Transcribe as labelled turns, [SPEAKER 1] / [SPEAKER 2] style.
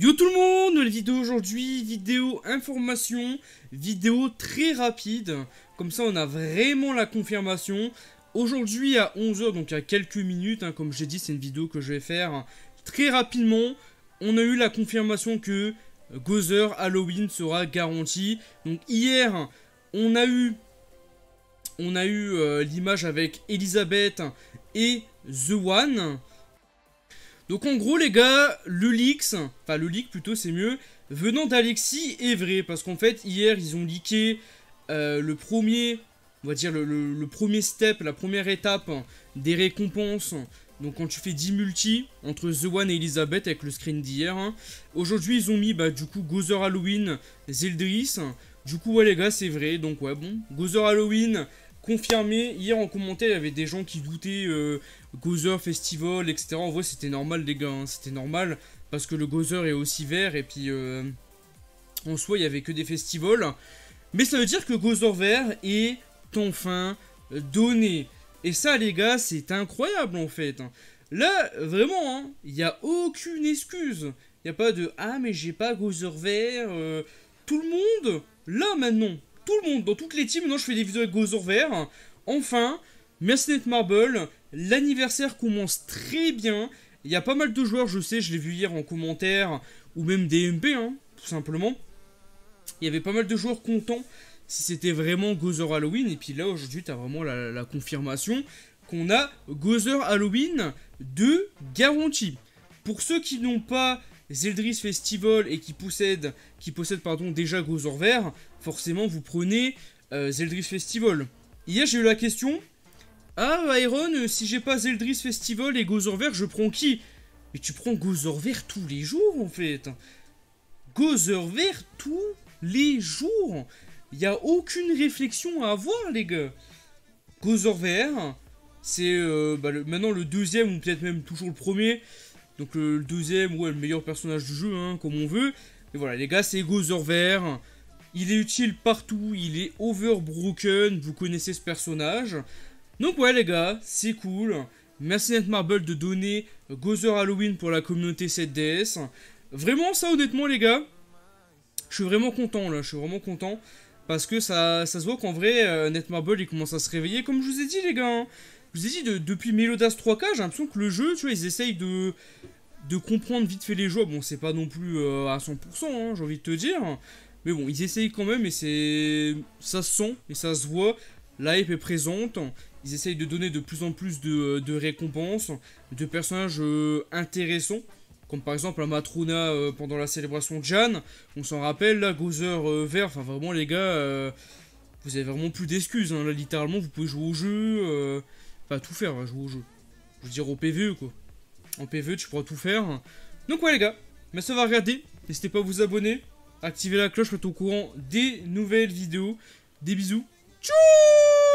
[SPEAKER 1] Yo tout le monde, nouvelle vidéo aujourd'hui, vidéo information, vidéo très rapide, comme ça on a vraiment la confirmation. Aujourd'hui à 11h, donc il à quelques minutes, hein, comme j'ai dit c'est une vidéo que je vais faire très rapidement, on a eu la confirmation que Gozer Halloween sera garanti. Donc hier, on a eu, on a eu euh, l'image avec Elisabeth et The One, donc en gros les gars, le leak, enfin le leak plutôt c'est mieux, venant d'Alexis est vrai. Parce qu'en fait hier ils ont leaké euh, le premier, on va dire le, premier step, la première étape des récompenses. Donc quand tu fais 10 multi entre The One et Elizabeth avec le screen d'hier. Hein. Aujourd'hui ils ont mis bah, du coup Gozer Halloween, Zeldris. Du coup ouais les gars c'est vrai, donc ouais bon, Gozer Halloween, confirmé. Hier en commentaire, il y avait des gens qui doutaient euh, Gozer Festival, etc. En vrai, c'était normal, les gars. Hein. C'était normal parce que le Gozer est aussi vert et puis euh, en soi, il y avait que des festivals. Mais ça veut dire que Gozer vert est enfin donné. Et ça, les gars, c'est incroyable en fait. Là, vraiment, hein, il n'y a aucune excuse. Il n'y a pas de Ah, mais j'ai pas Gozer vert. Euh, tout le monde, là maintenant, tout le monde, dans toutes les teams. non je fais des vidéos avec Gozor Vert. Enfin, Mercenet Marble, l'anniversaire commence très bien. Il y a pas mal de joueurs, je sais, je l'ai vu hier en commentaire, ou même des MP, hein, tout simplement. Il y avait pas mal de joueurs contents si c'était vraiment Gozer Halloween. Et puis là, aujourd'hui, tu as vraiment la, confirmation qu'on a Gozer Halloween de garantie. Pour ceux qui n'ont pas Zeldris Festival et qui possède, qui possède pardon, déjà Gozor Vert, forcément vous prenez euh, Zeldris Festival. Hier j'ai eu la question Ah Iron, si j'ai pas Zeldris Festival et Gozor Vert, je prends qui Mais tu prends Gozor Vert tous les jours en fait Gozor Vert tous les jours Il a aucune réflexion à avoir les gars Gozor Vert, c'est euh, bah, maintenant le deuxième ou peut-être même toujours le premier donc le, deuxième, ouais, le meilleur personnage du jeu, hein, comme on veut. Mais voilà, les gars, c'est Gozer Vert. Il est utile partout, il est overbroken, vous connaissez ce personnage. Donc ouais les gars, c'est cool. Merci Netmarble de donner Gozer Halloween pour la communauté 7DS. Vraiment ça honnêtement les gars, je suis vraiment content là, je suis vraiment content. Parce que ça, ça se voit qu'en vrai, euh, Netmarble il commence à se réveiller comme je vous ai dit les gars. Hein. Je vous ai dit, depuis Melodas 3K, j'ai l'impression que le jeu, tu vois, ils essayent de, de comprendre vite fait les joueurs. Bon, c'est pas non plus euh, à 100%, hein, j'ai envie de te dire. Mais bon, ils essayent quand même et c'est. Ça se sent et ça se voit. La est présente. Ils essayent de donner de plus en plus de, récompenses, de personnages euh, intéressants. Comme par exemple la Matrona euh, pendant la célébration de Jeanne. On s'en rappelle, la Gozer vert. Enfin, vraiment, les gars, vous avez vraiment plus d'excuses. Hein. là, littéralement, vous pouvez jouer au jeu pas tout faire, hein, jouer au jeu. Je veux dire, au PVE, quoi. En PVE, tu pourras tout faire. Donc, ouais, les gars. Mais bah, ça va N'hésitez pas à vous abonner. Activez la cloche pour être au courant des nouvelles vidéos. Des bisous. Tchou